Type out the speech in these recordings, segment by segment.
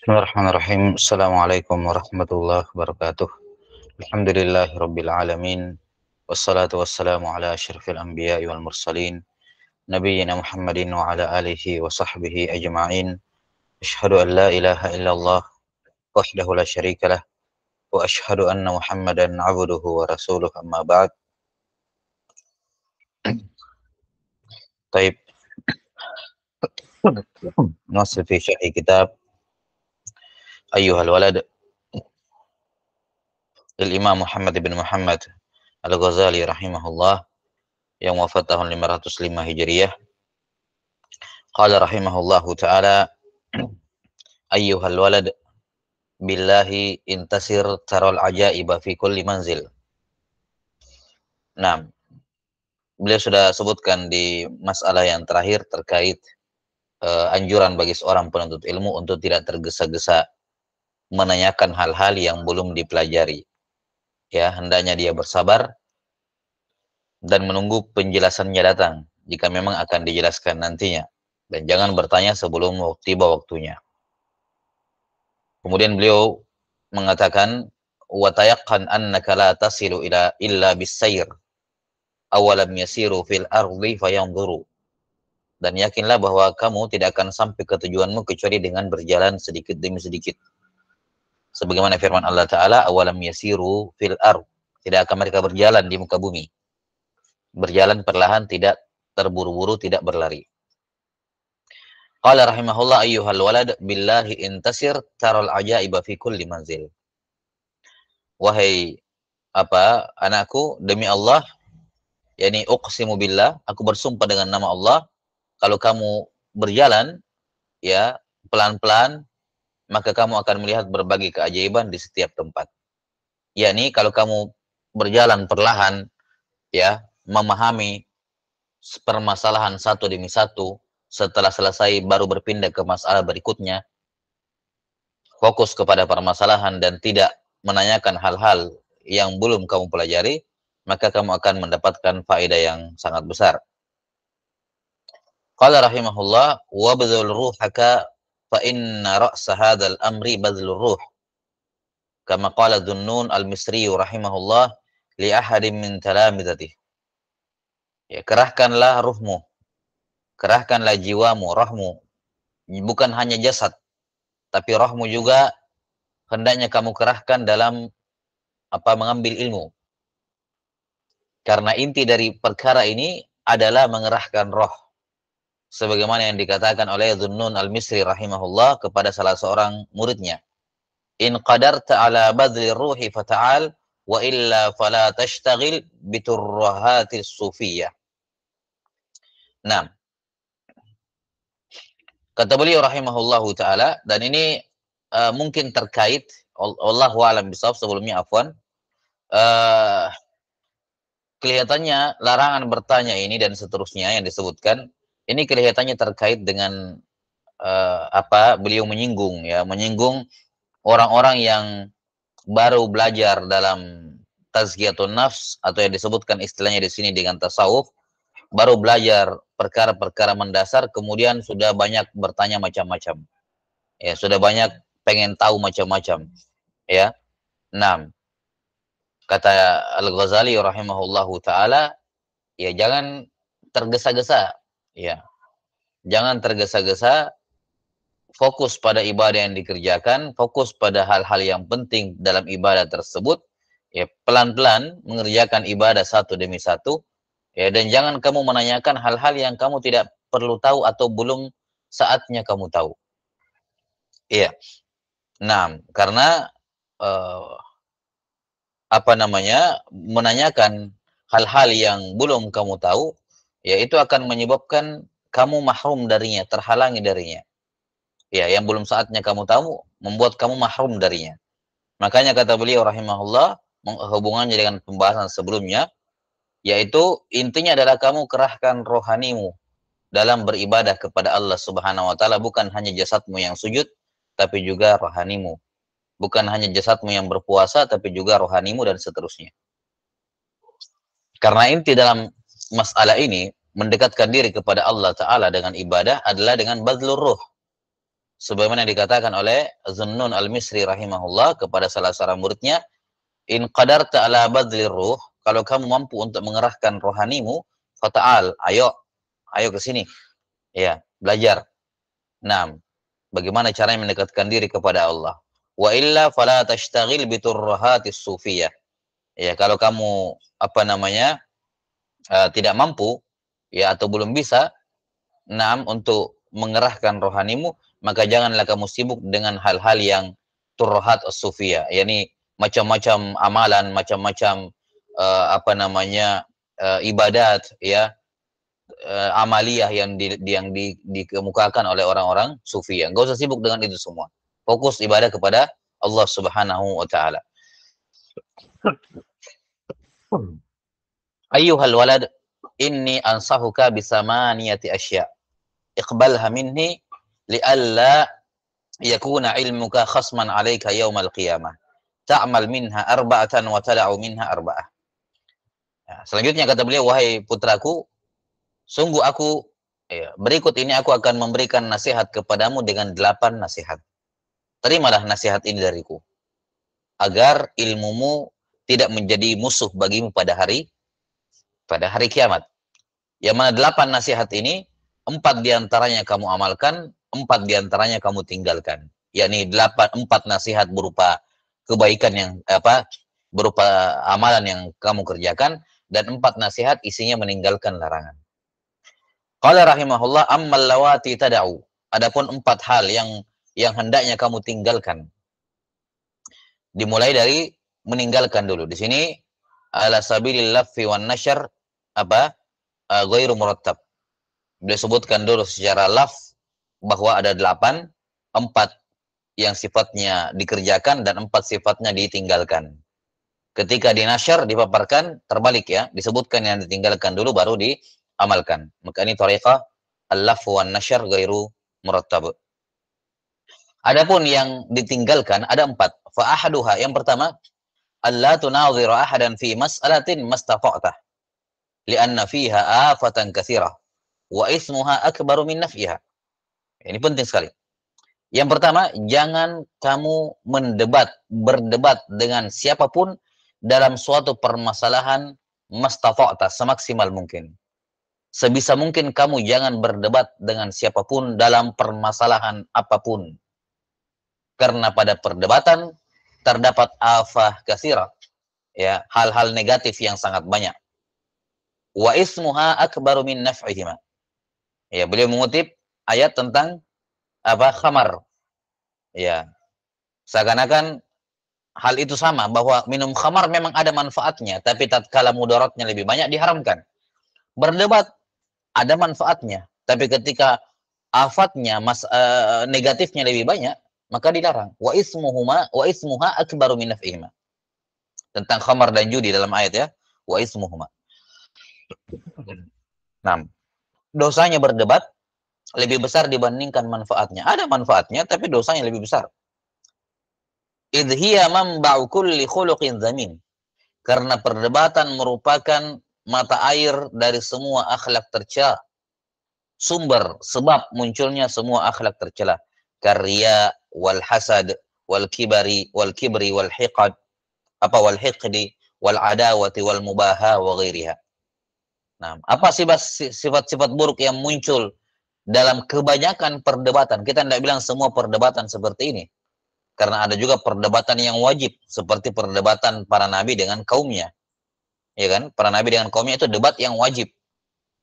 بسم الله الرحمن الرحيم السلام عليكم ورحمة الله وبركاته الحمد لله رب العالمين والصلاة والسلام على أشرف الأنبياء والمرسلين نبينا محمد وعلى آله وصحبه أجمعين أشهد أن لا إله إلا الله وحده لا شريك له وأشهد أن محمدا عبده ورسوله أما بعد طيب نصر في شرح كتاب walad al imam Muhammad ibn Muhammad Al-Ghazali rahimahullah yang wafat tahun 505 Hijriah. Qala rahimahullah taala ayyuhal walad billahi intasir taral ajaiba fi kulli manzil. Nah, beliau sudah sebutkan di masalah yang terakhir terkait uh, anjuran bagi seorang penuntut ilmu untuk tidak tergesa-gesa menanyakan hal-hal yang belum dipelajari. Ya, hendaknya dia bersabar dan menunggu penjelasannya datang jika memang akan dijelaskan nantinya dan jangan bertanya sebelum tiba waktunya. Kemudian beliau mengatakan wa tayaqqan annaka la tasilu ila illa bisair awalam yasiru fil ardi fayanzuru dan yakinlah bahwa kamu tidak akan sampai ke tujuanmu kecuali dengan berjalan sedikit demi sedikit sebagaimana firman Allah taala awalam yasiru fil ar tidak akan mereka berjalan di muka bumi berjalan perlahan tidak terburu-buru tidak berlari qala rahimahullah ayyuhal walad billahi intasir taral ajaiba fi kulli manzil wahai apa anakku demi Allah yakni uqsimu billah aku bersumpah dengan nama Allah kalau kamu berjalan ya pelan-pelan maka kamu akan melihat berbagai keajaiban di setiap tempat. Yakni kalau kamu berjalan perlahan, ya, memahami permasalahan satu demi satu, setelah selesai baru berpindah ke masalah berikutnya, fokus kepada permasalahan dan tidak menanyakan hal-hal yang belum kamu pelajari, maka kamu akan mendapatkan faedah yang sangat besar. Qala rahimahullah, wabzul ruhaka fa inna ra'sa hadzal amri badlur ruh kama qala Dhunnun al-Misri rahimahullah li ahadin min talamidati ya kerahkanlah ruhmu kerahkanlah jiwamu rohmu bukan hanya jasad tapi rohmu juga hendaknya kamu kerahkan dalam apa mengambil ilmu karena inti dari perkara ini adalah mengerahkan roh sebagaimana yang dikatakan oleh Dhunnun Al-Misri rahimahullah kepada salah seorang muridnya. In qadarta ala badli ruhi fata'al wa illa fala tashtagil biturrahati sufiya. Nah, kata beliau rahimahullahu taala dan ini uh, mungkin terkait Allah alam bisawab sebelumnya afwan uh, kelihatannya larangan bertanya ini dan seterusnya yang disebutkan ini kelihatannya terkait dengan uh, apa beliau menyinggung ya, menyinggung orang-orang yang baru belajar dalam tazkiyatun nafs atau yang disebutkan istilahnya di sini dengan tasawuf baru belajar perkara-perkara mendasar kemudian sudah banyak bertanya macam-macam ya sudah banyak pengen tahu macam-macam ya enam kata Al Ghazali rahimahullahu taala ya jangan tergesa-gesa Ya. Jangan tergesa-gesa, fokus pada ibadah yang dikerjakan, fokus pada hal-hal yang penting dalam ibadah tersebut. Ya, pelan-pelan mengerjakan ibadah satu demi satu. Ya, dan jangan kamu menanyakan hal-hal yang kamu tidak perlu tahu atau belum saatnya kamu tahu. Iya. Nah, karena uh, apa namanya? menanyakan hal-hal yang belum kamu tahu ya itu akan menyebabkan kamu mahrum darinya, terhalangi darinya. Ya, yang belum saatnya kamu tahu membuat kamu mahrum darinya. Makanya kata beliau rahimahullah hubungannya dengan pembahasan sebelumnya yaitu intinya adalah kamu kerahkan rohanimu dalam beribadah kepada Allah Subhanahu wa taala bukan hanya jasadmu yang sujud tapi juga rohanimu. Bukan hanya jasadmu yang berpuasa tapi juga rohanimu dan seterusnya. Karena inti dalam masalah ini mendekatkan diri kepada Allah Ta'ala dengan ibadah adalah dengan badlur ruh. Sebagaimana dikatakan oleh Zunnun al-Misri rahimahullah kepada salah seorang muridnya, In qadar Taala badlir ruh, kalau kamu mampu untuk mengerahkan rohanimu, fata'al, ayo, ayo ke sini. Ya, belajar. Nah, bagaimana caranya mendekatkan diri kepada Allah? Wa illa fala tashtagil biturrahatis sufiyah. Ya, kalau kamu apa namanya? uh, tidak mampu ya atau belum bisa enam untuk mengerahkan rohanimu maka janganlah kamu sibuk dengan hal-hal yang turhat sufia yakni macam-macam amalan macam-macam uh, apa namanya uh, ibadat ya uh, amaliyah yang di, yang di, dikemukakan oleh orang-orang sufi ya. Enggak usah sibuk dengan itu semua. Fokus ibadah kepada Allah Subhanahu wa taala. Hmm ayyuhal walad inni ansahuka bisamaniyati asya iqbalha minni li'alla yakuna ilmuka khasman 'alaika yawmal qiyamah ta'mal minha arba'atan wa tala'u minha arba'ah ya, selanjutnya kata beliau wahai putraku sungguh aku ya, berikut ini aku akan memberikan nasihat kepadamu dengan delapan nasihat terimalah nasihat ini dariku agar ilmumu tidak menjadi musuh bagimu pada hari pada hari kiamat. Yang mana delapan nasihat ini, empat diantaranya kamu amalkan, empat diantaranya kamu tinggalkan. Yakni delapan, empat nasihat berupa kebaikan yang apa berupa amalan yang kamu kerjakan dan empat nasihat isinya meninggalkan larangan. Qala rahimahullah ammal lawati tada'u. Adapun empat hal yang yang hendaknya kamu tinggalkan. Dimulai dari meninggalkan dulu. Di sini ala sabilil laffi wan nashar apa uh, ghairu murattab dulu secara laf bahwa ada delapan empat yang sifatnya dikerjakan dan empat sifatnya ditinggalkan ketika dinasyar dipaparkan terbalik ya disebutkan yang ditinggalkan dulu baru diamalkan maka ini tariqah al-laf wa nasyar Gairu murattab adapun yang ditinggalkan ada empat faahaduha yang pertama Allah tunadhiru ahadan fi mas'alatin mastata'ta li'anna fiha afatan kathira wa ismuha akbaru min naf'iha. Ini penting sekali. Yang pertama, jangan kamu mendebat, berdebat dengan siapapun dalam suatu permasalahan mastata'ta semaksimal mungkin. Sebisa mungkin kamu jangan berdebat dengan siapapun dalam permasalahan apapun. Karena pada perdebatan terdapat afah kasira. Ya, hal-hal negatif yang sangat banyak. Wa ismuha akbaru min naf'ihima. Ya, beliau mengutip ayat tentang apa khamar. Ya. Seakan-akan hal itu sama bahwa minum khamar memang ada manfaatnya, tapi tatkala mudaratnya lebih banyak diharamkan. Berdebat ada manfaatnya, tapi ketika afatnya mas uh, negatifnya lebih banyak, maka dilarang. Wa ismuhuma wa ismuha akbaru min naf'ihima. Tentang khamar dan judi dalam ayat ya. Wa ismuhuma. Nah, dosanya berdebat lebih besar dibandingkan manfaatnya. Ada manfaatnya tapi dosanya lebih besar. Idhiya mamba'u zamin. Karena perdebatan merupakan mata air dari semua akhlak tercela. Sumber sebab munculnya semua akhlak tercela. Karya wal hasad wal kibari wal kibri wal hiqad apa wal hiqdi wal adawati wal mubaha wa ghairiha Nah, apa sifat-sifat buruk yang muncul dalam kebanyakan perdebatan? Kita tidak bilang semua perdebatan seperti ini. Karena ada juga perdebatan yang wajib. Seperti perdebatan para nabi dengan kaumnya. Ya kan? Para nabi dengan kaumnya itu debat yang wajib.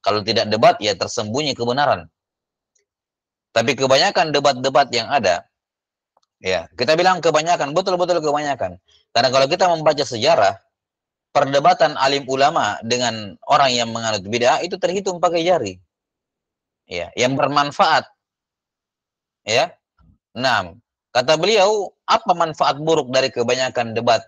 Kalau tidak debat, ya tersembunyi kebenaran. Tapi kebanyakan debat-debat yang ada, ya kita bilang kebanyakan, betul-betul kebanyakan. Karena kalau kita membaca sejarah, perdebatan alim ulama dengan orang yang menganut bid'ah itu terhitung pakai jari. Ya, yang bermanfaat. Ya. Nah, kata beliau, apa manfaat buruk dari kebanyakan debat?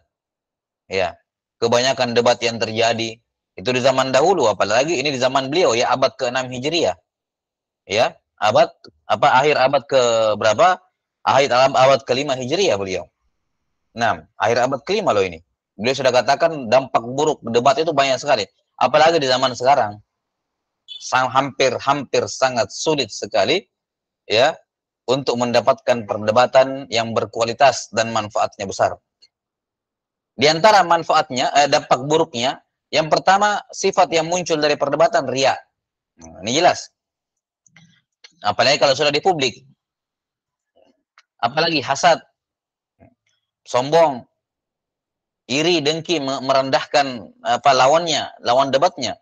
Ya, kebanyakan debat yang terjadi itu di zaman dahulu apalagi ini di zaman beliau ya abad ke-6 Hijriah. Ya, abad apa akhir abad ke berapa? Akhir abad ke-5 Hijriah beliau. Nah, akhir abad ke-5 loh ini. Beliau sudah katakan dampak buruk debat itu banyak sekali. Apalagi di zaman sekarang. Sang hampir-hampir sangat sulit sekali ya untuk mendapatkan perdebatan yang berkualitas dan manfaatnya besar. Di antara manfaatnya, eh, dampak buruknya, yang pertama sifat yang muncul dari perdebatan ria. Nah, ini jelas. Apalagi kalau sudah di publik. Apalagi hasad, sombong, iri, dengki, merendahkan apa lawannya, lawan debatnya,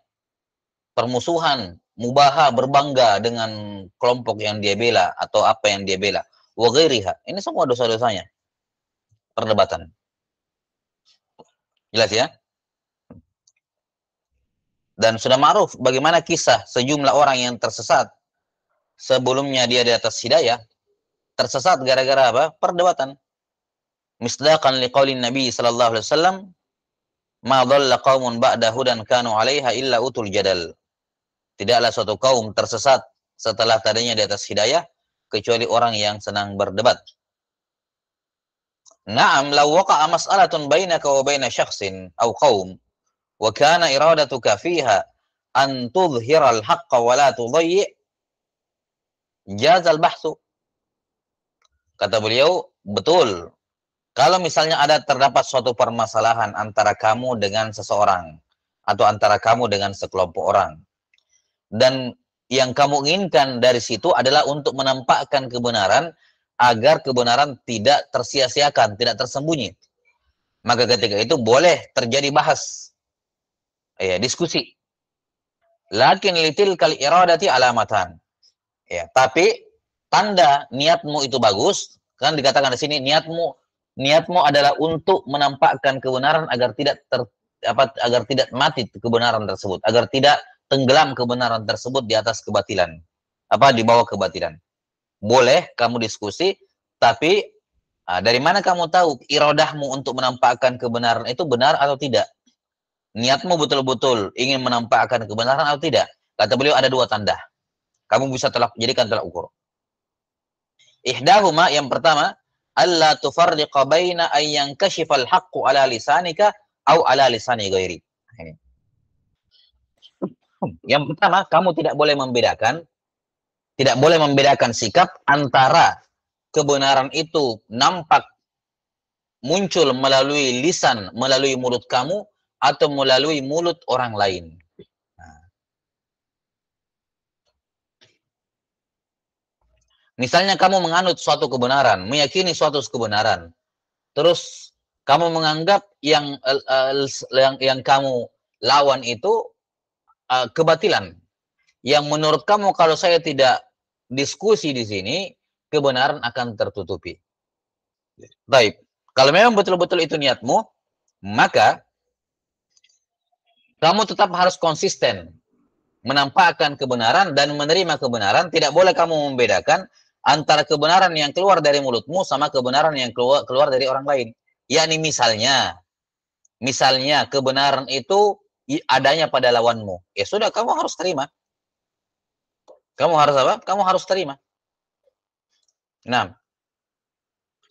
permusuhan, mubaha, berbangga dengan kelompok yang dia bela atau apa yang dia bela, wagiriha Ini semua dosa-dosanya. Perdebatan. Jelas ya? Dan sudah ma'ruf bagaimana kisah sejumlah orang yang tersesat sebelumnya dia di atas hidayah, tersesat gara-gara apa? Perdebatan misdaqan liqaulin Nabi sallallahu alaihi wasallam ma dhalla qaumun ba'da hudan kanu 'alaiha illa utul jadal. Tidaklah suatu kaum tersesat setelah tadinya di atas hidayah kecuali orang yang senang berdebat. Naam law waqa'a mas'alatun bainaka wa baina syakhsin aw qaum wa kana iradatuka fiha an tudhhiral haqqa wa la tudayyi' jazal bahthu. Kata beliau, betul kalau misalnya ada terdapat suatu permasalahan antara kamu dengan seseorang atau antara kamu dengan sekelompok orang dan yang kamu inginkan dari situ adalah untuk menampakkan kebenaran agar kebenaran tidak tersia-siakan, tidak tersembunyi. Maka ketika itu boleh terjadi bahas. Ya, diskusi. Lakin litil kali iradati alamatan. Ya, tapi tanda niatmu itu bagus, kan dikatakan di sini niatmu niatmu adalah untuk menampakkan kebenaran agar tidak ter, apa agar tidak mati kebenaran tersebut, agar tidak tenggelam kebenaran tersebut di atas kebatilan. Apa di bawah kebatilan. Boleh kamu diskusi, tapi ah, dari mana kamu tahu irodahmu untuk menampakkan kebenaran itu benar atau tidak? Niatmu betul-betul ingin menampakkan kebenaran atau tidak? Kata beliau ada dua tanda. Kamu bisa telah jadikan telah ukur. Ihdahuma yang pertama alla tufarriqa baina ayyan kashifal haqqu ala lisanika au ala lisani ghairi. Hmm, yang pertama, kamu tidak boleh membedakan tidak boleh membedakan sikap antara kebenaran itu nampak muncul melalui lisan, melalui mulut kamu atau melalui mulut orang lain. Misalnya kamu menganut suatu kebenaran, meyakini suatu kebenaran, terus kamu menganggap yang uh, yang, yang kamu lawan itu uh, kebatilan. Yang menurut kamu kalau saya tidak diskusi di sini, kebenaran akan tertutupi. Baik, kalau memang betul-betul itu niatmu, maka kamu tetap harus konsisten menampakkan kebenaran dan menerima kebenaran. Tidak boleh kamu membedakan antara kebenaran yang keluar dari mulutmu sama kebenaran yang keluar keluar dari orang lain. yakni misalnya misalnya kebenaran itu adanya pada lawanmu. Ya sudah kamu harus terima. Kamu harus apa? Kamu harus terima. Nah,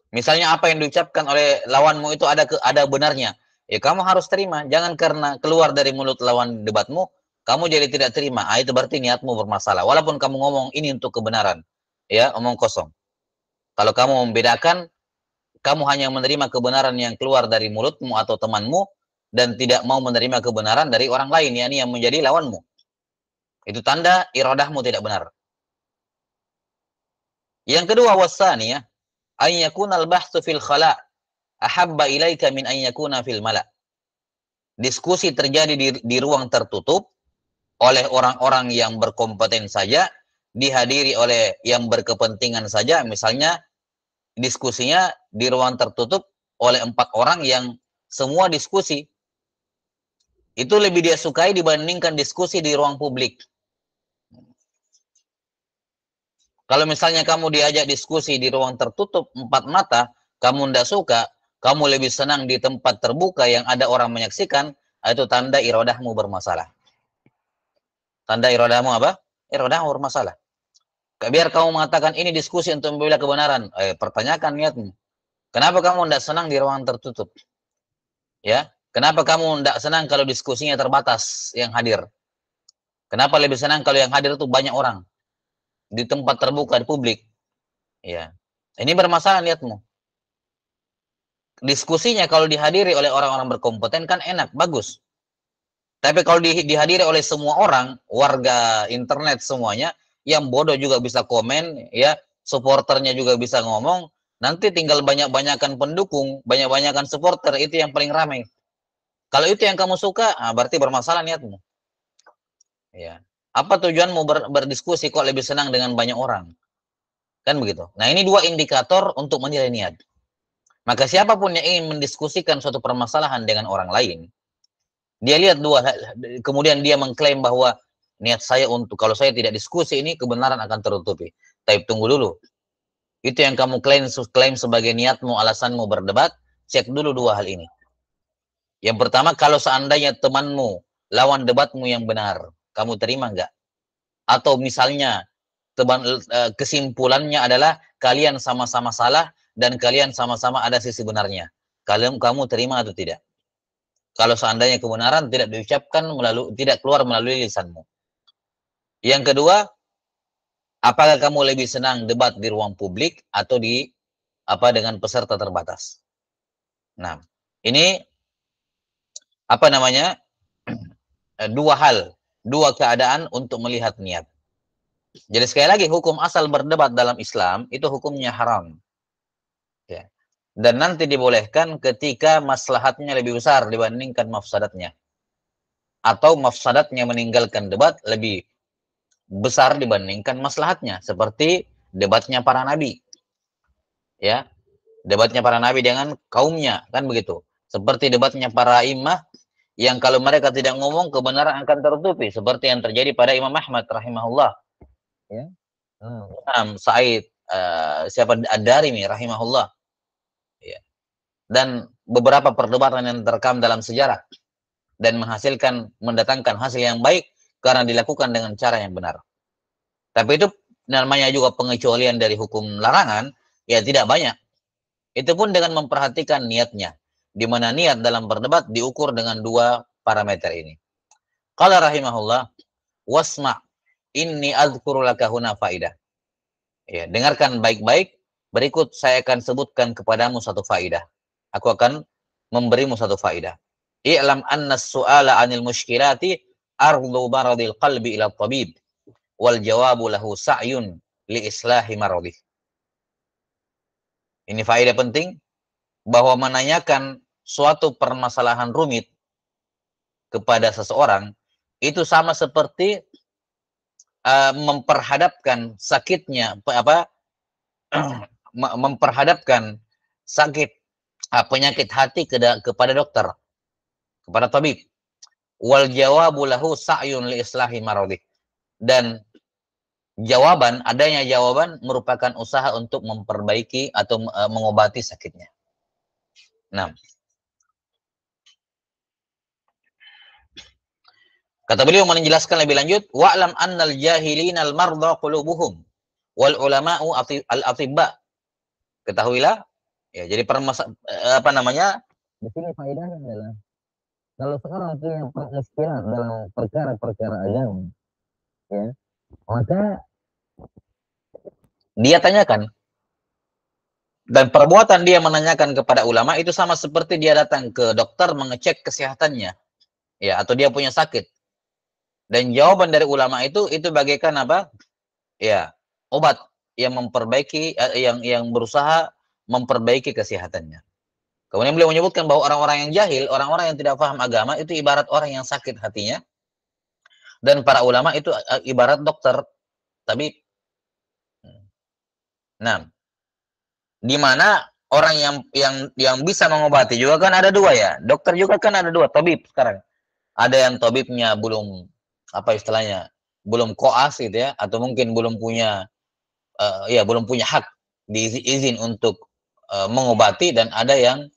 misalnya apa yang diucapkan oleh lawanmu itu ada ke, ada benarnya, ya kamu harus terima. Jangan karena keluar dari mulut lawan debatmu, kamu jadi tidak terima. Ah, itu berarti niatmu bermasalah. Walaupun kamu ngomong ini untuk kebenaran, ya omong kosong. Kalau kamu membedakan, kamu hanya menerima kebenaran yang keluar dari mulutmu atau temanmu dan tidak mau menerima kebenaran dari orang lain, yakni yang menjadi lawanmu. Itu tanda iradahmu tidak benar. Yang kedua wasani ya. ayyakun al-bahthu fil khala ahabba ilaika min ayyakuna fil mala. Diskusi terjadi di, di ruang tertutup oleh orang-orang yang berkompeten saja dihadiri oleh yang berkepentingan saja misalnya diskusinya di ruang tertutup oleh empat orang yang semua diskusi itu lebih dia sukai dibandingkan diskusi di ruang publik. Kalau misalnya kamu diajak diskusi di ruang tertutup empat mata, kamu tidak suka, kamu lebih senang di tempat terbuka yang ada orang menyaksikan, ah, itu tanda irodahmu bermasalah. Tanda irodahmu apa? Irodahmu bermasalah biar kamu mengatakan ini diskusi untuk membela kebenaran. Eh, pertanyakan niatmu. Kenapa kamu tidak senang di ruangan tertutup? Ya, kenapa kamu tidak senang kalau diskusinya terbatas yang hadir? Kenapa lebih senang kalau yang hadir itu banyak orang di tempat terbuka di publik? Ya, ini bermasalah niatmu. Diskusinya kalau dihadiri oleh orang-orang berkompeten kan enak, bagus. Tapi kalau dihadiri oleh semua orang, warga internet semuanya, yang bodoh juga bisa komen, ya supporternya juga bisa ngomong. Nanti tinggal banyak-banyakan pendukung, banyak-banyakan supporter itu yang paling ramai. Kalau itu yang kamu suka, nah berarti bermasalah niatmu. Ya. Apa tujuanmu ber berdiskusi kok lebih senang dengan banyak orang? Kan begitu. Nah ini dua indikator untuk menilai niat. Maka siapapun yang ingin mendiskusikan suatu permasalahan dengan orang lain, dia lihat dua, kemudian dia mengklaim bahwa niat saya untuk kalau saya tidak diskusi ini kebenaran akan tertutupi. Tapi tunggu dulu. Itu yang kamu klaim klaim sebagai niatmu, alasanmu berdebat, cek dulu dua hal ini. Yang pertama, kalau seandainya temanmu, lawan debatmu yang benar, kamu terima enggak? Atau misalnya teman, e, kesimpulannya adalah kalian sama-sama salah dan kalian sama-sama ada sisi benarnya. Kalian kamu terima atau tidak? Kalau seandainya kebenaran tidak diucapkan melalui tidak keluar melalui lisanmu. Yang kedua, apakah kamu lebih senang debat di ruang publik atau di apa dengan peserta terbatas? Nah, ini apa namanya? Eh, dua hal, dua keadaan untuk melihat niat. Jadi sekali lagi hukum asal berdebat dalam Islam itu hukumnya haram. Ya. Dan nanti dibolehkan ketika maslahatnya lebih besar dibandingkan mafsadatnya. Atau mafsadatnya meninggalkan debat lebih besar dibandingkan maslahatnya seperti debatnya para nabi ya debatnya para nabi dengan kaumnya kan begitu seperti debatnya para imah yang kalau mereka tidak ngomong kebenaran akan tertutupi seperti yang terjadi pada Imam Ahmad rahimahullah ya hmm. Said uh, siapa dari nih rahimahullah ya dan beberapa perdebatan yang terekam dalam sejarah dan menghasilkan mendatangkan hasil yang baik karena dilakukan dengan cara yang benar. Tapi itu namanya juga pengecualian dari hukum larangan, ya tidak banyak. Itu pun dengan memperhatikan niatnya, di mana niat dalam berdebat diukur dengan dua parameter ini. Kalau rahimahullah, wasma ini azkuru faida, faidah. Ya, dengarkan baik-baik, berikut saya akan sebutkan kepadamu satu faidah. Aku akan memberimu satu faidah. I'lam anna su'ala anil mushkilati ardu maradil qalbi ila tabib wal jawabu lahu sa'yun li islahi maradih. Ini faedah penting bahwa menanyakan suatu permasalahan rumit kepada seseorang itu sama seperti uh, memperhadapkan sakitnya apa memperhadapkan sakit uh, penyakit hati ke, kepada dokter kepada tabib wal jawabu lahu sa'yun li islahi maradhi. Dan jawaban, adanya jawaban merupakan usaha untuk memperbaiki atau e, mengobati sakitnya. 6. Kata beliau menjelaskan lebih lanjut, wa'lam annal jahilina al-mardha qulubuhum wal ulama'u al-atibba. Ketahuilah ya jadi permasa, e, apa namanya? Di sini faedahnya adalah kalau seorang punya pengikhtiar dalam perkara-perkara agama, ya, maka dia tanyakan dan perbuatan dia menanyakan kepada ulama itu sama seperti dia datang ke dokter mengecek kesehatannya, ya, atau dia punya sakit. Dan jawaban dari ulama itu itu bagaikan apa? Ya, obat yang memperbaiki, eh, yang yang berusaha memperbaiki kesehatannya. Kemudian beliau menyebutkan bahwa orang-orang yang jahil, orang-orang yang tidak paham agama itu ibarat orang yang sakit hatinya. Dan para ulama itu e, ibarat dokter, tabib. Nah, di mana orang yang yang yang bisa mengobati juga kan ada dua ya. Dokter juga kan ada dua, tabib sekarang. Ada yang tabibnya belum apa istilahnya? belum koas gitu ya atau mungkin belum punya uh, ya belum punya hak diizin untuk uh, mengobati dan ada yang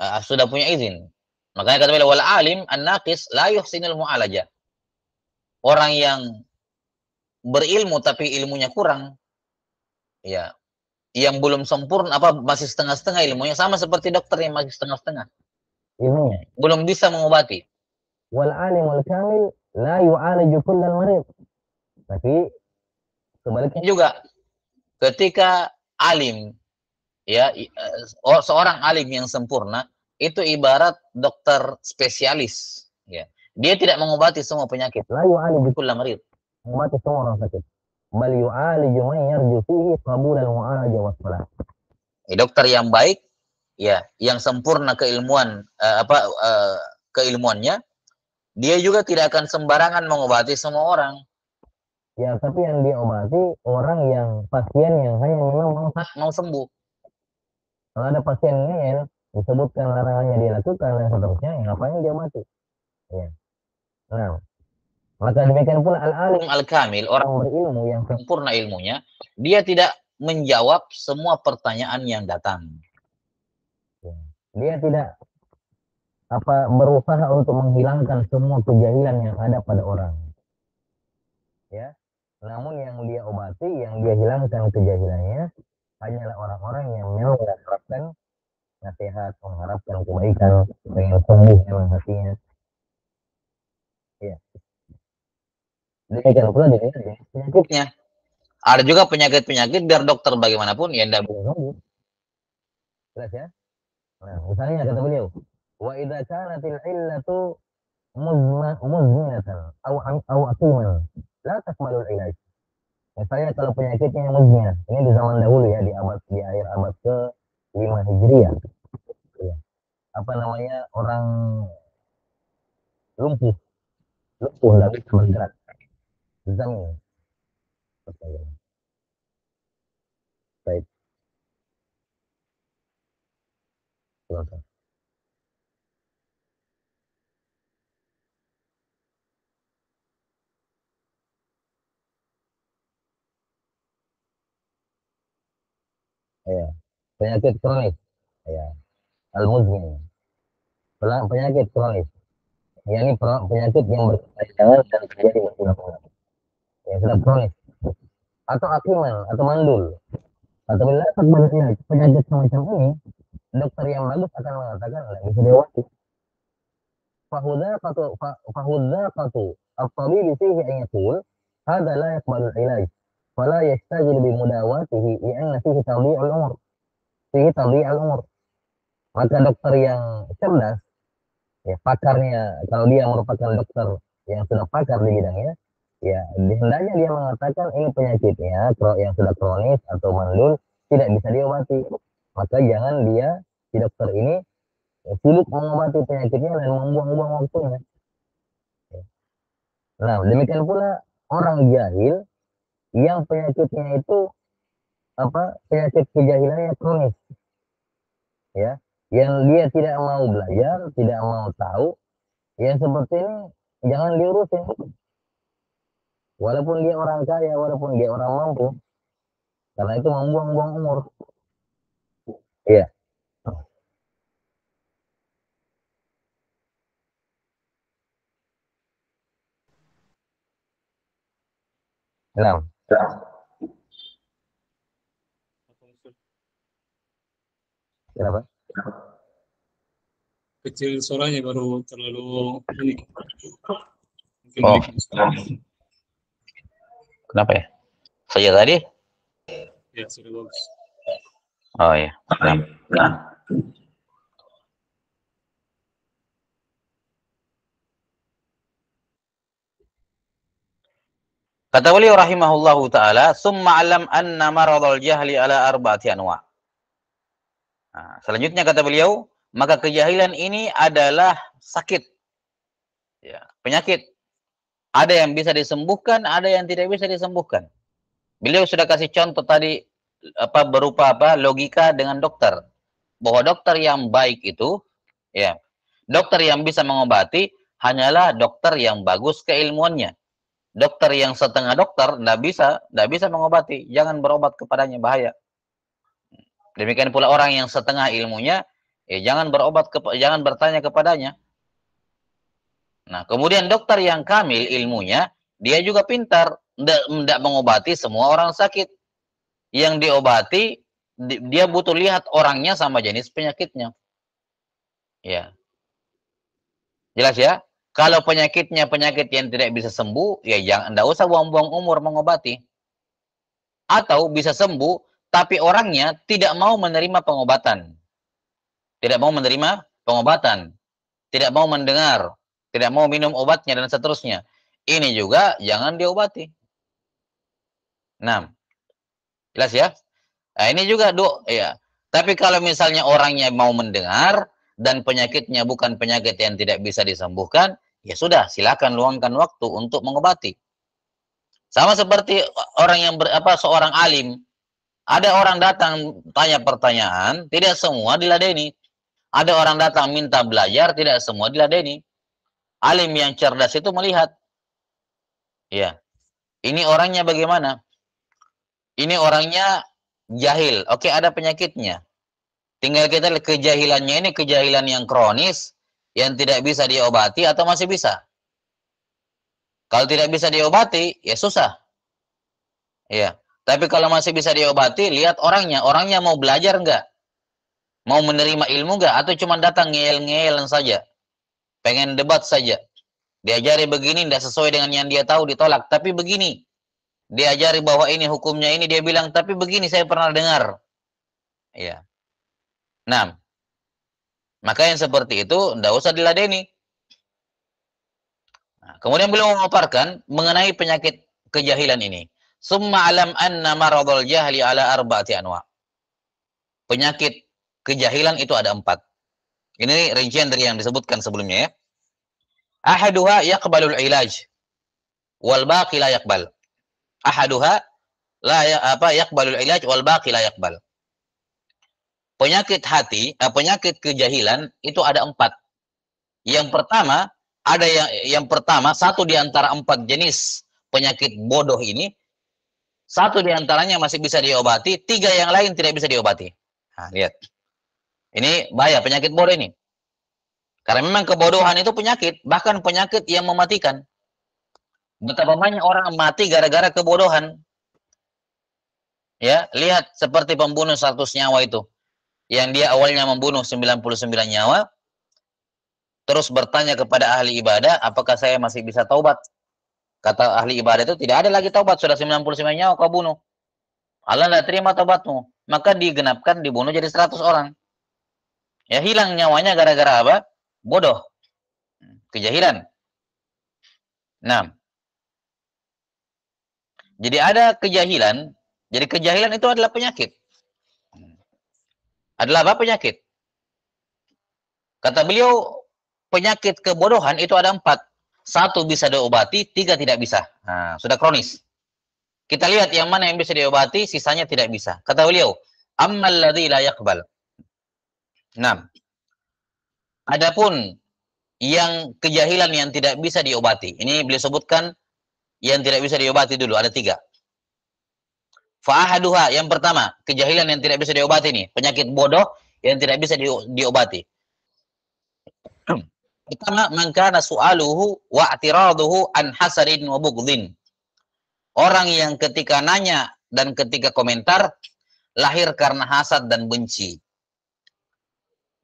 uh, sudah punya izin. Makanya kata beliau wal alim an-naqis la yuhsinul mu'alaja. Orang yang berilmu tapi ilmunya kurang ya yang belum sempurna apa masih setengah-setengah ilmunya sama seperti dokter yang masih setengah-setengah ilmunya belum bisa mengobati wal alim wal kamil la yu'alaju kullal marid tapi sebaliknya juga ketika alim ya eh, oh, seorang alim yang sempurna itu ibarat dokter spesialis ya dia tidak mengobati semua penyakit la alim kulla marid mengobati semua orang sakit bal alim man yarju fihi qabul al mu'alaja wa ya, dokter yang baik ya yang sempurna keilmuan uh, apa uh, keilmuannya dia juga tidak akan sembarangan mengobati semua orang ya tapi yang diobati orang yang pasien yang hanya memang mau, mau sembuh kalau ada pasien lain, disebutkan larangannya dilakukan dan seterusnya, yang apanya dia mati. Ya. Nah, maka demikian pula al-alim al-kamil, orang berilmu yang sempurna ilmunya, dia tidak menjawab semua pertanyaan yang datang. Ya. Dia tidak apa berusaha untuk menghilangkan semua kejahilan yang ada pada orang. Ya. Namun yang dia obati, yang dia hilangkan kejahilannya hanyalah orang-orang yang memang mengharapkan nasihat, mengharapkan kebaikan, pengen sembuh memang hatinya. Iya. Jadi kalau gitu pula ya penyakitnya. Ada juga penyakit-penyakit biar dokter bagaimanapun ya tidak boleh sembuh. Jelas ya? Nah, misalnya kata beliau, wa idza kanatil illatu muzmatan aw aw aqiman la takmalul ilaj. Misalnya kalau penyakitnya yang muzmir, ini di zaman dahulu ya, di abad di akhir abad ke 5 Hijriah. Ya. Apa namanya? Orang lumpuh. Lumpuh enggak bisa bergerak. Zamin. Baik. Silakan. ya penyakit kronis ya al muzmin penyakit kronis yakni penyakit yang berkepanjangan dan terjadi berulang-ulang yang sudah kronis atau akiman atau mandul atau bila penyakit penyakit semacam ini dokter yang bagus akan mengatakan tidak bisa diobati fahudah katu fahudah katu apabila sih yang yakul adalah yang baru ilaj wala yastajil bi mudawatihi li'anna fihi tadhi'ul umur fihi tadhi'ul umur maka dokter yang cerdas ya pakarnya kalau dia merupakan dokter yang sudah pakar di bidangnya ya hendaknya dia mengatakan ini penyakitnya kalau yang sudah kronis atau mandul tidak bisa diobati maka jangan dia si dokter ini ya, sibuk mengobati penyakitnya dan membuang-buang waktunya ya. nah demikian pula orang jahil yang penyakitnya itu apa penyakit kejahilannya kronis ya yang dia tidak mau belajar tidak mau tahu yang seperti ini jangan diurusin walaupun dia orang kaya walaupun dia orang mampu karena itu membuang-buang umur ya enam Nah. Kenapa? Kecil suaranya baru terlalu ini. oh. Kenapa ya? Saya tadi? Ya, sudah bagus. Oh ya. Nah. Nah. Kata beliau rahimahullahu taala, summa alam anna maradul jahli ala arba'ati anwa." Nah, selanjutnya kata beliau, maka kejahilan ini adalah sakit. Ya, penyakit. Ada yang bisa disembuhkan, ada yang tidak bisa disembuhkan. Beliau sudah kasih contoh tadi apa berupa apa logika dengan dokter. Bahwa dokter yang baik itu ya, dokter yang bisa mengobati hanyalah dokter yang bagus keilmuannya dokter yang setengah dokter tidak bisa tidak bisa mengobati jangan berobat kepadanya bahaya demikian pula orang yang setengah ilmunya ya jangan berobat ke, jangan bertanya kepadanya nah kemudian dokter yang kamil ilmunya dia juga pintar tidak mengobati semua orang sakit yang diobati dia butuh lihat orangnya sama jenis penyakitnya ya jelas ya kalau penyakitnya penyakit yang tidak bisa sembuh, ya jangan anda usah buang-buang umur mengobati. Atau bisa sembuh, tapi orangnya tidak mau menerima pengobatan. Tidak mau menerima pengobatan. Tidak mau mendengar. Tidak mau minum obatnya dan seterusnya. Ini juga jangan diobati. 6. Nah, jelas ya? Nah, ini juga dok, ya. Tapi kalau misalnya orangnya mau mendengar dan penyakitnya bukan penyakit yang tidak bisa disembuhkan, ya sudah silakan luangkan waktu untuk mengobati. Sama seperti orang yang ber, apa seorang alim, ada orang datang tanya pertanyaan, tidak semua diladeni. Ada orang datang minta belajar, tidak semua diladeni. Alim yang cerdas itu melihat. Ya. Ini orangnya bagaimana? Ini orangnya jahil. Oke, ada penyakitnya. Tinggal kita kejahilannya ini kejahilan yang kronis yang tidak bisa diobati atau masih bisa? Kalau tidak bisa diobati, ya susah. Iya. Tapi kalau masih bisa diobati, lihat orangnya. Orangnya mau belajar enggak? Mau menerima ilmu enggak? Atau cuma datang ngeyel ngeyel saja? Pengen debat saja. Diajari begini, tidak sesuai dengan yang dia tahu, ditolak. Tapi begini. Diajari bahwa ini hukumnya ini, dia bilang, tapi begini saya pernah dengar. Iya. Nah, maka yang seperti itu tidak usah diladeni. Nah, kemudian beliau mengoparkan mengenai penyakit kejahilan ini. Summa alam anna maradol jahli ala arba'ati anwa. Penyakit kejahilan itu ada empat. Ini rincian dari yang disebutkan sebelumnya ya. Ahaduha yakbalul ilaj wal baqi la yakbal. Ahaduha la ya, apa yakbalul ilaj wal baqi la yakbal penyakit hati, eh, penyakit kejahilan itu ada empat. Yang pertama, ada yang yang pertama satu di antara empat jenis penyakit bodoh ini, satu di antaranya masih bisa diobati, tiga yang lain tidak bisa diobati. Nah, lihat, ini bahaya penyakit bodoh ini. Karena memang kebodohan itu penyakit, bahkan penyakit yang mematikan. Betapa banyak orang mati gara-gara kebodohan. Ya, lihat seperti pembunuh satu nyawa itu yang dia awalnya membunuh 99 nyawa terus bertanya kepada ahli ibadah apakah saya masih bisa taubat kata ahli ibadah itu tidak ada lagi taubat sudah 99 nyawa kau bunuh Allah tidak terima taubatmu maka digenapkan dibunuh jadi 100 orang ya hilang nyawanya gara-gara apa bodoh kejahilan nah jadi ada kejahilan jadi kejahilan itu adalah penyakit adalah apa penyakit? Kata beliau, penyakit kebodohan itu ada empat. Satu bisa diobati, tiga tidak bisa. Nah, sudah kronis. Kita lihat yang mana yang bisa diobati, sisanya tidak bisa. Kata beliau, ammal ladhi la yakbal. Enam. Adapun yang kejahilan yang tidak bisa diobati. Ini beliau sebutkan yang tidak bisa diobati dulu, ada tiga. Fa'ahaduha yang pertama, kejahilan yang tidak bisa diobati ini penyakit bodoh yang tidak bisa di, diobati. pertama, mengkana su'aluhu wa'atiraduhu an hasarin wa bugdhin. Orang yang ketika nanya dan ketika komentar lahir karena hasad dan benci.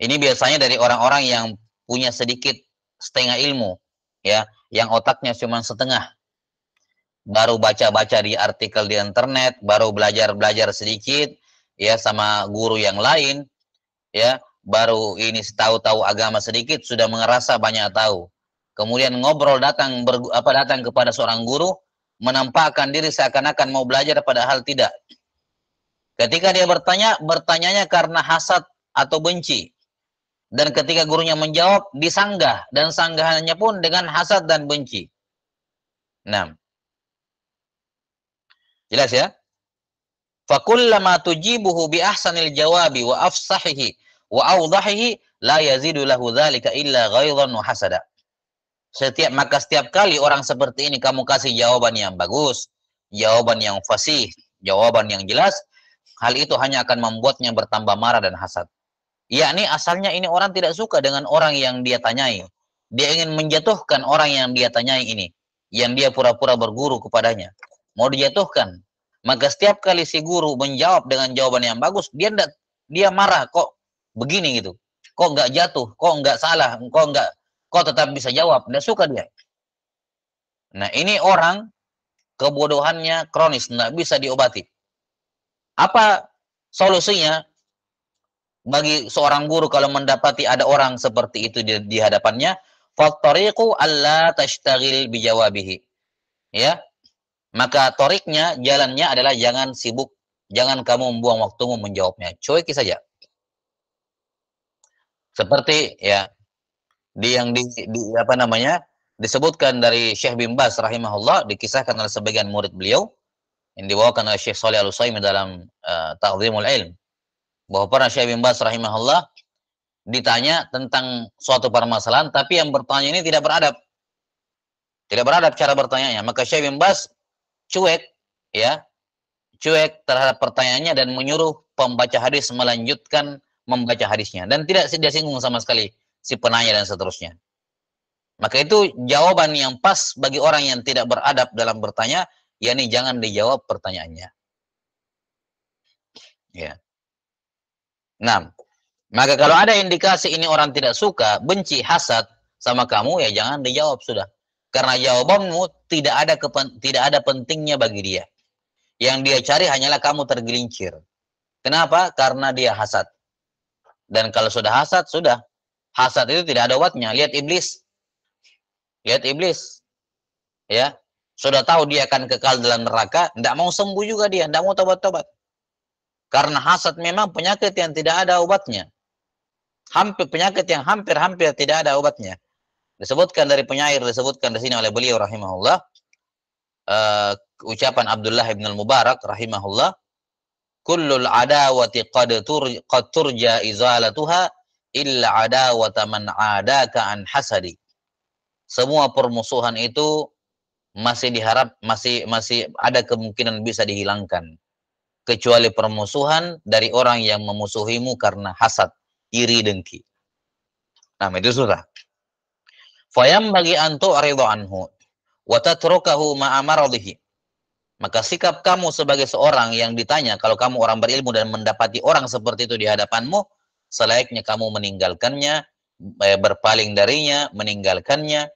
Ini biasanya dari orang-orang yang punya sedikit setengah ilmu, ya, yang otaknya cuma setengah baru baca-baca di artikel di internet, baru belajar-belajar sedikit ya sama guru yang lain ya, baru ini tahu-tahu agama sedikit sudah merasa banyak tahu. Kemudian ngobrol datang ber, apa datang kepada seorang guru menampakkan diri seakan-akan mau belajar padahal tidak. Ketika dia bertanya, bertanyanya karena hasad atau benci. Dan ketika gurunya menjawab, disanggah. Dan sanggahannya pun dengan hasad dan benci. 6. Nah, Jelas ya? Fakullama tujibuhu bi ahsanil jawabi wa afsahihi wa awdahihi la yazidu lahu dhalika illa ghaidhan wa hasada. Setiap maka setiap kali orang seperti ini kamu kasih jawaban yang bagus, jawaban yang fasih, jawaban yang jelas, hal itu hanya akan membuatnya bertambah marah dan hasad. Yakni asalnya ini orang tidak suka dengan orang yang dia tanyai. Dia ingin menjatuhkan orang yang dia tanyai ini, yang dia pura-pura berguru kepadanya mau dijatuhkan. Maka setiap kali si guru menjawab dengan jawaban yang bagus, dia enggak, dia marah kok begini gitu. Kok nggak jatuh, kok nggak salah, kok nggak, kok tetap bisa jawab. enggak suka dia. Nah ini orang kebodohannya kronis, nggak bisa diobati. Apa solusinya bagi seorang guru kalau mendapati ada orang seperti itu di, di hadapannya? Faktoriku Allah tashtagil bijawabihi. Ya, maka toriknya, jalannya adalah jangan sibuk, jangan kamu membuang waktumu menjawabnya. cuek saja. Seperti ya di yang di, di apa namanya disebutkan dari Syekh bin Bas rahimahullah dikisahkan oleh sebagian murid beliau yang dibawakan oleh Syekh Saleh Al-Utsaimin dalam uh, eh, Ta'dhimul Ilm bahwa pernah Syekh bin Bas rahimahullah ditanya tentang suatu permasalahan tapi yang bertanya ini tidak beradab. Tidak beradab cara bertanya, Maka Syekh bin Bas cuek ya cuek terhadap pertanyaannya dan menyuruh pembaca hadis melanjutkan membaca hadisnya dan tidak dia singgung sama sekali si penanya dan seterusnya. Maka itu jawaban yang pas bagi orang yang tidak beradab dalam bertanya, yakni jangan dijawab pertanyaannya. Ya. Nah, maka kalau ada indikasi ini orang tidak suka, benci, hasad sama kamu, ya jangan dijawab sudah. Karena jawabanmu tidak ada kepen, tidak ada pentingnya bagi dia. Yang dia cari hanyalah kamu tergelincir. Kenapa? Karena dia hasad. Dan kalau sudah hasad, sudah. Hasad itu tidak ada obatnya. Lihat iblis. Lihat iblis. Ya. Sudah tahu dia akan kekal dalam neraka, tidak mau sembuh juga dia, tidak mau tobat-tobat. Karena hasad memang penyakit yang tidak ada obatnya. Hampir penyakit yang hampir-hampir tidak ada obatnya disebutkan dari penyair disebutkan di sini oleh beliau rahimahullah uh, ucapan Abdullah bin Al-Mubarak rahimahullah kullul adawati qad tur qad turja izalatuha illa adawata man adaka an hasadi semua permusuhan itu masih diharap masih masih ada kemungkinan bisa dihilangkan kecuali permusuhan dari orang yang memusuhimu karena hasad iri dengki nah itu sudah Fayam bagi antu ridho anhu Watatrokahu tatrukahu Maka sikap kamu sebagai seorang yang ditanya kalau kamu orang berilmu dan mendapati orang seperti itu di hadapanmu, selayaknya kamu meninggalkannya, eh, berpaling darinya, meninggalkannya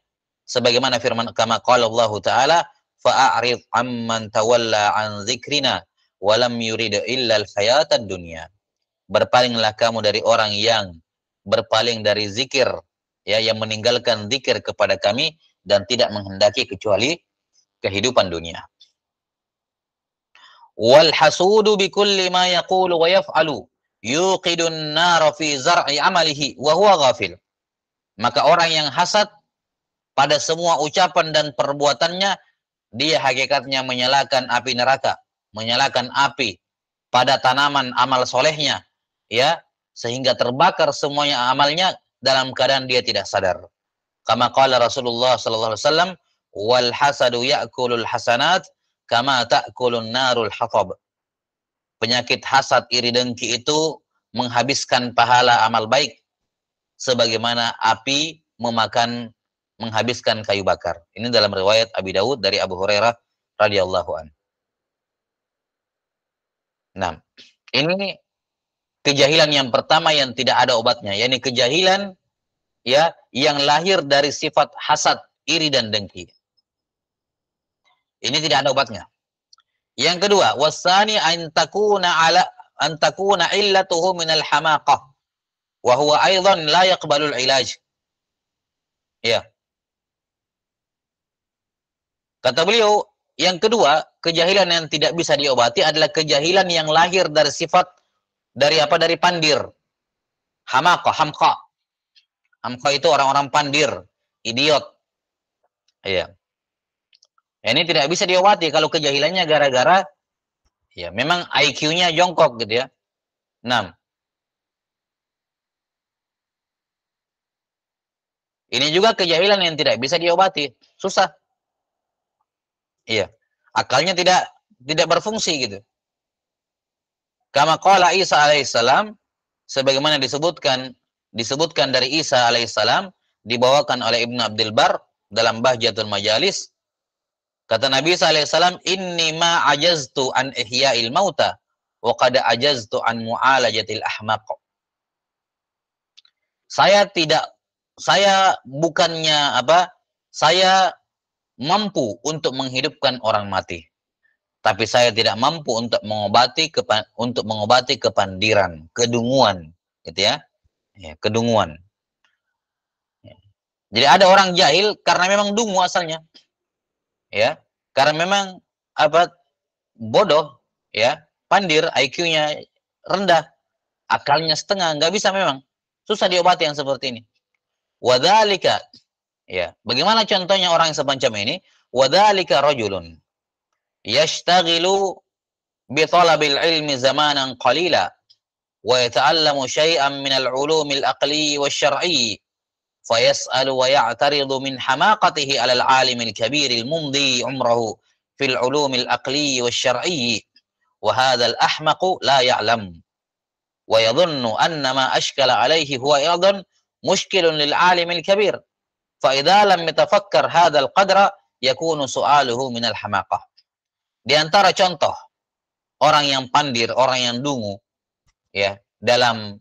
sebagaimana firman kama qala Allah taala fa'a'rid amman tawalla an zikrina walam yurid illa al dunya. Berpalinglah kamu dari orang yang berpaling dari zikir ya yang meninggalkan zikir kepada kami dan tidak menghendaki kecuali kehidupan dunia. Wal hasudu bi kulli ma yaqulu wa yaf'alu yuqidun nara fi zar'i amalihi wa huwa ghafil. Maka orang yang hasad pada semua ucapan dan perbuatannya dia hakikatnya menyalakan api neraka, menyalakan api pada tanaman amal solehnya, ya sehingga terbakar semuanya amalnya dalam keadaan dia tidak sadar. Kama qala Rasulullah sallallahu alaihi wasallam, "Wal hasadu ya'kulul hasanat kama ta'kulun narul hatab." Penyakit hasad iri dengki itu menghabiskan pahala amal baik sebagaimana api memakan menghabiskan kayu bakar. Ini dalam riwayat Abi Daud dari Abu Hurairah radhiyallahu an. Nah, ini kejahilan yang pertama yang tidak ada obatnya, yakni kejahilan ya yang lahir dari sifat hasad, iri dan dengki. Ini tidak ada obatnya. Yang kedua, wasani antakuna ala antakuna illatuhu min alhamaqah wa huwa aidan la yaqbalu ilaj. Ya. Kata beliau, yang kedua, kejahilan yang tidak bisa diobati adalah kejahilan yang lahir dari sifat dari apa? Dari pandir. Hamako, hamko. Hamko itu orang-orang pandir, idiot. Iya. Ya, ini tidak bisa diobati kalau kejahilannya gara-gara ya memang IQ-nya jongkok gitu ya. Enam. Ini juga kejahilan yang tidak bisa diobati, susah. Iya, akalnya tidak tidak berfungsi gitu. Kama qala Isa alaihissalam sebagaimana disebutkan disebutkan dari Isa alaihissalam dibawakan oleh Ibnu Abdul Bar dalam Bahjatul Majalis kata Nabi Isa alaihissalam inni ma ajaztu an ihya'il mauta wa qada ajaztu an mu'alajatil ahmaq saya tidak saya bukannya apa saya mampu untuk menghidupkan orang mati tapi saya tidak mampu untuk mengobati kepa, untuk mengobati kepandiran, kedunguan, gitu ya, ya kedunguan. Ya. Jadi ada orang jahil karena memang dungu asalnya, ya, karena memang apa bodoh, ya, pandir, IQ-nya rendah, akalnya setengah, nggak bisa memang, susah diobati yang seperti ini. Wadalika, ya, bagaimana contohnya orang yang semacam ini? Wadalika rojulun, يشتغل بطلب العلم زمانا قليلا ويتعلم شيئا من العلوم الأقلي والشرعي فيسأل ويعترض من حماقته على العالم الكبير الممضي عمره في العلوم الأقلي والشرعي وهذا الأحمق لا يعلم ويظن أن ما أشكل عليه هو أيضا مشكل للعالم الكبير فإذا لم يتفكر هذا القدر يكون سؤاله من الحماقة Di antara contoh orang yang pandir, orang yang dungu ya, dalam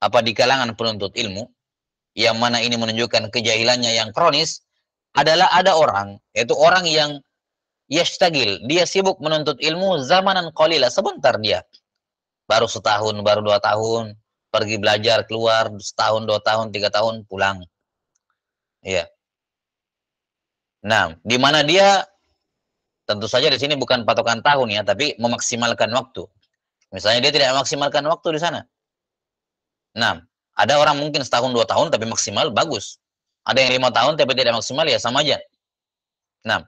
apa di kalangan penuntut ilmu yang mana ini menunjukkan kejahilannya yang kronis adalah ada orang yaitu orang yang yashtagil, dia sibuk menuntut ilmu zamanan qalila, sebentar dia. Baru setahun, baru dua tahun, pergi belajar, keluar, setahun, dua tahun, tiga tahun, pulang. ya Nah, di mana dia Tentu saja di sini bukan patokan tahun ya, tapi memaksimalkan waktu. Misalnya dia tidak memaksimalkan waktu di sana. Nah, ada orang mungkin setahun dua tahun tapi maksimal bagus. Ada yang lima tahun tapi tidak maksimal ya sama aja. Nah,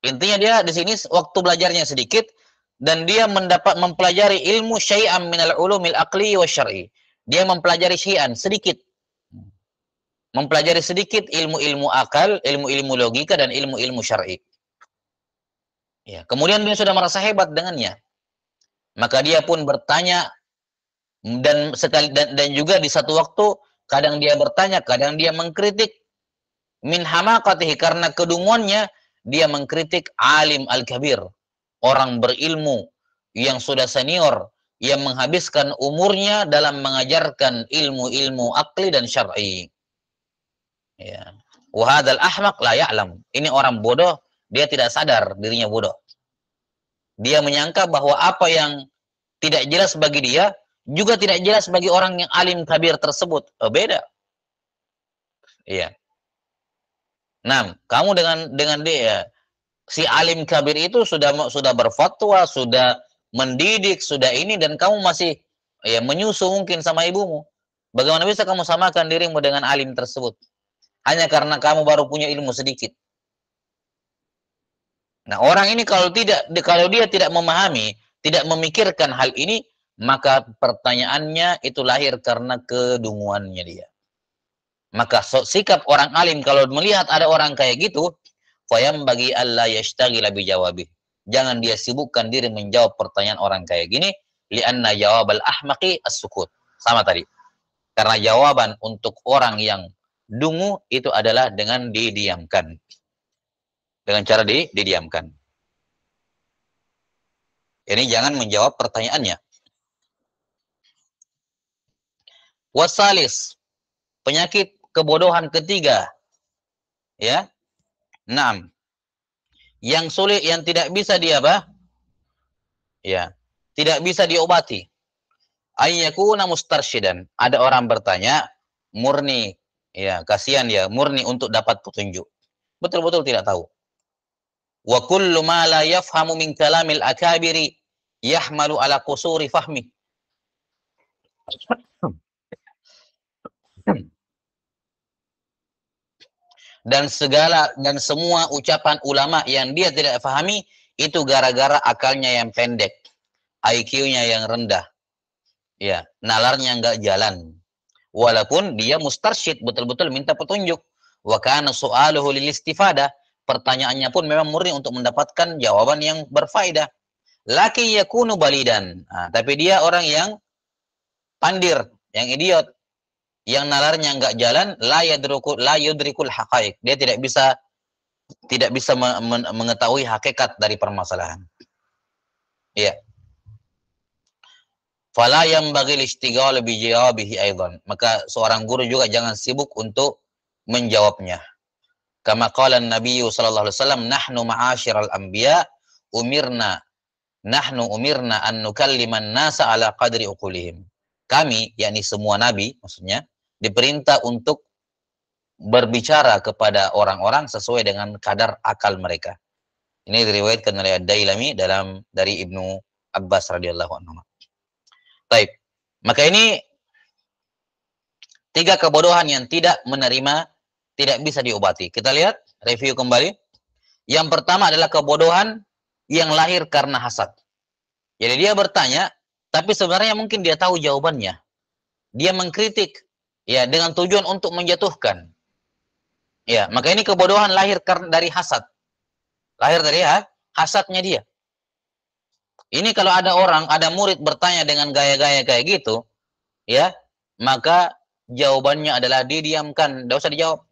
intinya dia di sini waktu belajarnya sedikit dan dia mendapat mempelajari ilmu syai'an minal ulumil akli wa syar'i. Dia mempelajari syai'an sedikit mempelajari sedikit ilmu-ilmu akal, ilmu-ilmu logika dan ilmu-ilmu syar'i. Ya, kemudian dia sudah merasa hebat dengannya. Maka dia pun bertanya dan sekali dan, dan juga di satu waktu kadang dia bertanya, kadang dia mengkritik min hamaqatihi karena kedunguannya dia mengkritik alim al-kabir, orang berilmu yang sudah senior yang menghabiskan umurnya dalam mengajarkan ilmu-ilmu akli dan syar'i. Ya. Wahadal ahmak la ya'lam. Ini orang bodoh dia tidak sadar dirinya bodoh. Dia menyangka bahwa apa yang tidak jelas bagi dia juga tidak jelas bagi orang yang alim kabir tersebut. Oh, beda. Iya. Nah, kamu dengan dengan dia ya, si alim kabir itu sudah sudah berfatwa, sudah mendidik, sudah ini dan kamu masih ya menyusu mungkin sama ibumu. Bagaimana bisa kamu samakan dirimu dengan alim tersebut? Hanya karena kamu baru punya ilmu sedikit. Nah, orang ini kalau tidak kalau dia tidak memahami, tidak memikirkan hal ini, maka pertanyaannya itu lahir karena kedunguannya dia. Maka sikap orang alim kalau melihat ada orang kayak gitu, fayam bagi Allah yashtagila bijawabi. Jangan dia sibukkan diri menjawab pertanyaan orang kayak gini, li'anna jawabal ahmaqi as-sukut. Sama tadi. Karena jawaban untuk orang yang dungu itu adalah dengan didiamkan dengan cara di, didiamkan. Ini jangan menjawab pertanyaannya. Wasalis, penyakit kebodohan ketiga. Ya. Enam. Yang sulit yang tidak bisa dia apa? Ya. Tidak bisa diobati. namus mustarsyidan. Ada orang bertanya murni ya kasihan ya murni untuk dapat petunjuk. Betul-betul tidak tahu. Wa kullu ma la yafhamu min kalamil akabiri yahmalu ala kusuri fahmi. Dan segala dan semua ucapan ulama yang dia tidak fahami itu gara-gara akalnya yang pendek, IQ-nya yang rendah. Ya, nalarnya nggak jalan. Walaupun dia mustarsyid betul-betul minta petunjuk. Wa kana su'aluhu lil istifadah pertanyaannya pun memang murni untuk mendapatkan jawaban yang berfaedah. Laki yakunu balidan. Nah, tapi dia orang yang pandir, yang idiot, yang nalarnya nggak jalan, la yadruku la yudrikul haqaiq. Dia tidak bisa tidak bisa mengetahui hakikat dari permasalahan. Iya. Fala yang bagi listigal lebih jawabihi aidan. Maka seorang guru juga jangan sibuk untuk menjawabnya. Kama qala Nabi sallallahu alaihi wasallam nahnu ma'asyiral anbiya umirna nahnu umirna an nukalliman nasa ala qadri uqulihim. Kami yakni semua nabi maksudnya diperintah untuk berbicara kepada orang-orang sesuai dengan kadar akal mereka. Ini diriwayatkan oleh Ad-Dailami dalam dari Ibnu Abbas radhiyallahu anhu. Baik. Maka ini tiga kebodohan yang tidak menerima tidak bisa diobati. Kita lihat review kembali. Yang pertama adalah kebodohan yang lahir karena hasad. Jadi dia bertanya, tapi sebenarnya mungkin dia tahu jawabannya. Dia mengkritik ya dengan tujuan untuk menjatuhkan. Ya, maka ini kebodohan lahir karena dari hasad. Lahir dari ya, hasadnya dia. Ini kalau ada orang, ada murid bertanya dengan gaya-gaya kayak gitu, ya, maka jawabannya adalah didiamkan, tidak usah dijawab.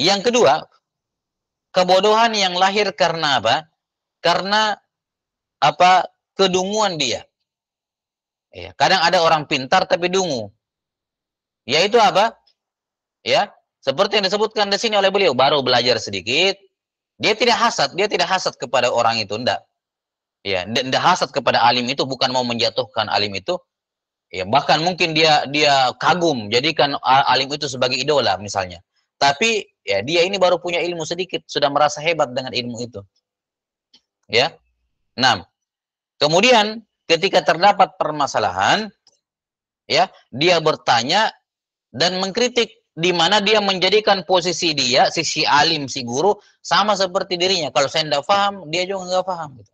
Yang kedua, kebodohan yang lahir karena apa? Karena apa? Kedunguan dia. Ya, kadang ada orang pintar tapi dungu. Yaitu apa? Ya, seperti yang disebutkan di sini oleh beliau, baru belajar sedikit, dia tidak hasad, dia tidak hasad kepada orang itu, ndak? Ya, ndak hasad kepada alim itu bukan mau menjatuhkan alim itu. Ya, bahkan mungkin dia dia kagum jadikan alim itu sebagai idola misalnya. Tapi Ya, dia ini baru punya ilmu sedikit, sudah merasa hebat dengan ilmu itu. Ya. 6. Kemudian ketika terdapat permasalahan, ya, dia bertanya dan mengkritik di mana dia menjadikan posisi dia, sisi alim, si guru, sama seperti dirinya. Kalau saya tidak paham, dia juga nggak paham. Gitu.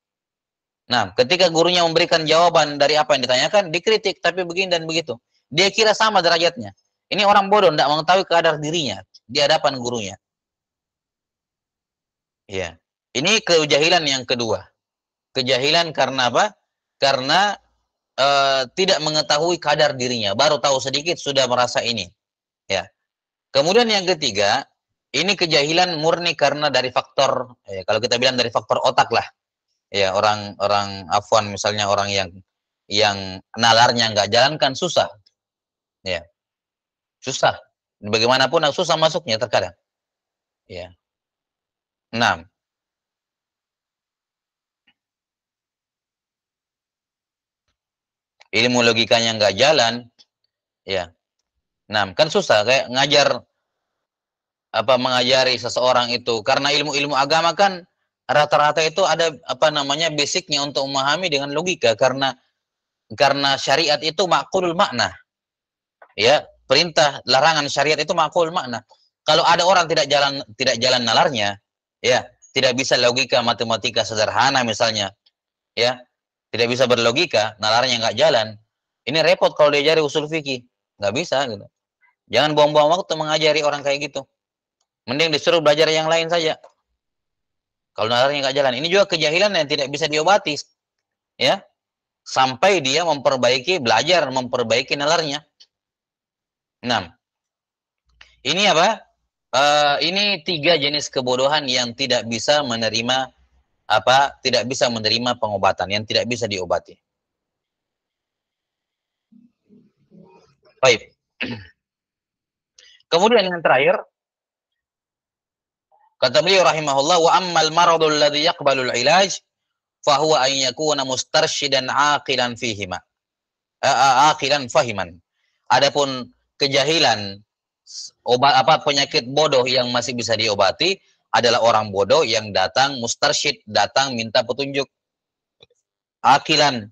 Nah, ketika gurunya memberikan jawaban dari apa yang ditanyakan, dikritik, tapi begini dan begitu. Dia kira sama derajatnya. Ini orang bodoh, tidak mengetahui keadaan dirinya di hadapan gurunya. Ya. Ini kejahilan yang kedua. Kejahilan karena apa? Karena e, tidak mengetahui kadar dirinya, baru tahu sedikit sudah merasa ini. Ya. Kemudian yang ketiga, ini kejahilan murni karena dari faktor ya, kalau kita bilang dari faktor otak lah. Ya, orang-orang afwan misalnya orang yang yang nalarnya nggak jalankan susah. Ya. Susah Bagaimanapun susah masuknya terkadang. Ya. Enam. Ilmu logikanya nggak jalan, ya. Enam. Kan susah kayak ngajar apa mengajari seseorang itu karena ilmu-ilmu agama kan rata-rata itu ada apa namanya basicnya untuk memahami dengan logika karena karena syariat itu makulul makna ya perintah, larangan syariat itu makul makna. Kalau ada orang tidak jalan tidak jalan nalarnya, ya, tidak bisa logika matematika sederhana misalnya, ya, tidak bisa berlogika, nalarnya nggak jalan, ini repot kalau diajari usul fikih, nggak bisa gitu. Jangan buang-buang waktu mengajari orang kayak gitu. Mending disuruh belajar yang lain saja. Kalau nalarnya nggak jalan, ini juga kejahilan yang tidak bisa diobati, ya, sampai dia memperbaiki belajar memperbaiki nalarnya 6. Ini apa? Uh, ini tiga jenis kebodohan yang tidak bisa menerima apa? Tidak bisa menerima pengobatan, yang tidak bisa diobati. Baik. Kemudian yang terakhir kata beliau rahimahullah wa ammal maradul ladzi yaqbalul ilaj fahuwa an yakuna mustarshidan aqilan fihima. A aqilan fahiman. Adapun kejahilan obat apa penyakit bodoh yang masih bisa diobati adalah orang bodoh yang datang mustarsyid, datang minta petunjuk. Akilan,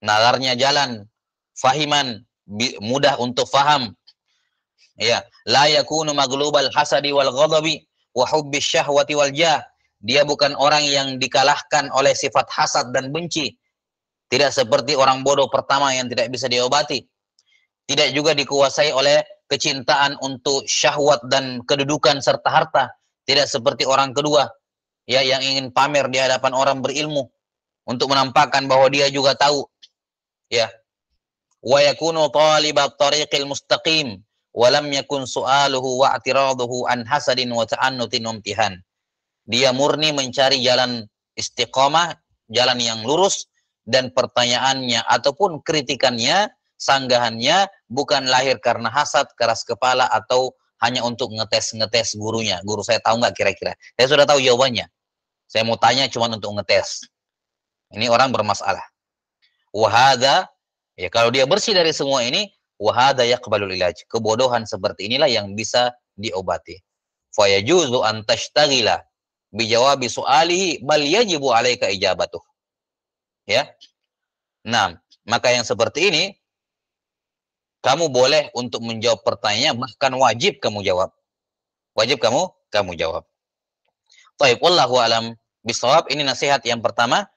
nalarnya jalan, fahiman, mudah untuk faham. Ya, la yakunu maglubal hasadi wal ghadabi wa hubbi syahwati wal jah. Dia bukan orang yang dikalahkan oleh sifat hasad dan benci. Tidak seperti orang bodoh pertama yang tidak bisa diobati tidak juga dikuasai oleh kecintaan untuk syahwat dan kedudukan serta harta, tidak seperti orang kedua ya yang ingin pamer di hadapan orang berilmu untuk menampakkan bahwa dia juga tahu. Ya. Wa yakunu talibat tariqil mustaqim wa lam yakun su'aluhu wa i'tiraduhu an hasadin wa ta'annutin umtihan. Dia murni mencari jalan istiqomah, jalan yang lurus dan pertanyaannya ataupun kritikannya sanggahannya bukan lahir karena hasad, keras kepala, atau hanya untuk ngetes-ngetes gurunya. Guru saya tahu nggak kira-kira? Saya sudah tahu jawabannya. Saya mau tanya cuma untuk ngetes. Ini orang bermasalah. Wahada, ya kalau dia bersih dari semua ini, wahada yaqbalul ilaj. Kebodohan seperti inilah yang bisa diobati. Fayajuzu an tashtagila bijawabi su'alihi bal yajibu alaika ijabatuh. Ya. Nah, maka yang seperti ini kamu boleh untuk menjawab pertanyaan, bahkan wajib kamu jawab. Wajib kamu, kamu jawab. Taib, wallahu alam bisawab. Ini nasihat yang pertama.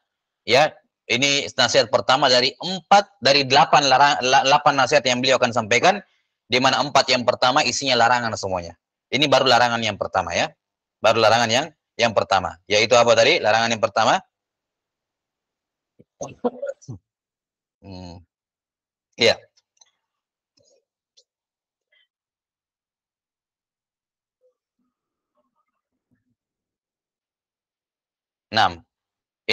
Ya, ini nasihat pertama dari empat dari delapan larang, delapan nasihat yang beliau akan sampaikan. Di mana empat yang pertama isinya larangan semuanya. Ini baru larangan yang pertama ya. Baru larangan yang yang pertama. Yaitu apa tadi? Larangan yang pertama. Hmm. Ya. 6.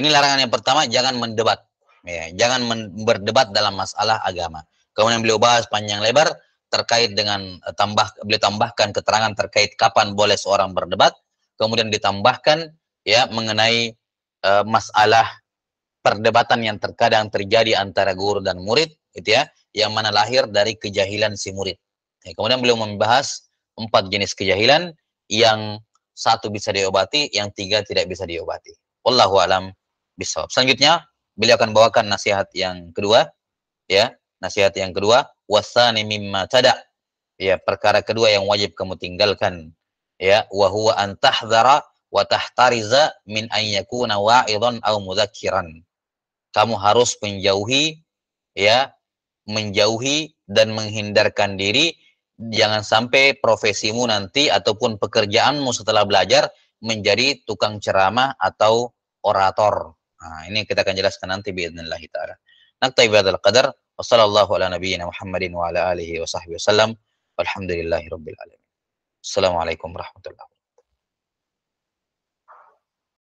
Ini larangan yang pertama, jangan mendebat. Ya, jangan berdebat dalam masalah agama. Kemudian beliau bahas panjang lebar terkait dengan eh, tambah beliau tambahkan keterangan terkait kapan boleh seorang berdebat, kemudian ditambahkan ya mengenai e, masalah perdebatan yang terkadang terjadi antara guru dan murid, gitu ya, yang mana lahir dari kejahilan si murid. Ya, kemudian beliau membahas empat jenis kejahilan yang satu bisa diobati, yang tiga tidak bisa diobati. Wallahu alam bisawab. Selanjutnya beliau akan bawakan nasihat yang kedua ya, nasihat yang kedua wasani mimma tada. Ya, perkara kedua yang wajib kamu tinggalkan ya, wa huwa an tahdhara wa tahtariza min an yakuna wa'idhan aw mudzakiran. Kamu harus menjauhi ya, menjauhi dan menghindarkan diri jangan sampai profesimu nanti ataupun pekerjaanmu setelah belajar menjadi tukang ceramah atau orator. Nah, ini kita akan jelaskan nanti biidznillah taala. Naktai bihadzal qadar wa sallallahu ala nabiyyina Muhammadin wa ala alihi wa sahbihi wasallam. Walhamdulillahirabbil alamin. Assalamualaikum warahmatullahi wabarakatuh.